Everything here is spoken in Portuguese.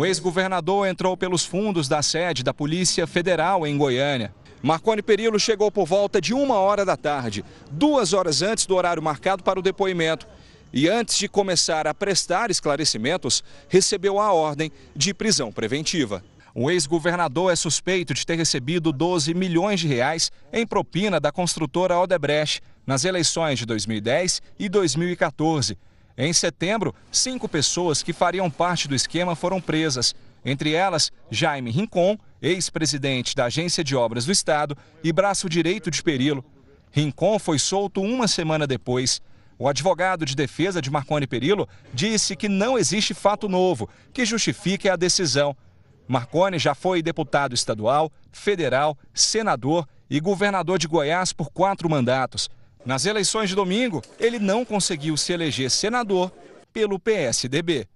O ex-governador entrou pelos fundos da sede da Polícia Federal em Goiânia. Marconi Perillo chegou por volta de uma hora da tarde, duas horas antes do horário marcado para o depoimento. E antes de começar a prestar esclarecimentos, recebeu a ordem de prisão preventiva. O ex-governador é suspeito de ter recebido 12 milhões de reais em propina da construtora Odebrecht nas eleições de 2010 e 2014 em setembro, cinco pessoas que fariam parte do esquema foram presas, entre elas Jaime Rincon, ex-presidente da Agência de Obras do Estado e braço direito de Perilo. Rincon foi solto uma semana depois. O advogado de defesa de Marconi Perillo disse que não existe fato novo que justifique a decisão. Marconi já foi deputado estadual, federal, senador e governador de Goiás por quatro mandatos. Nas eleições de domingo, ele não conseguiu se eleger senador pelo PSDB.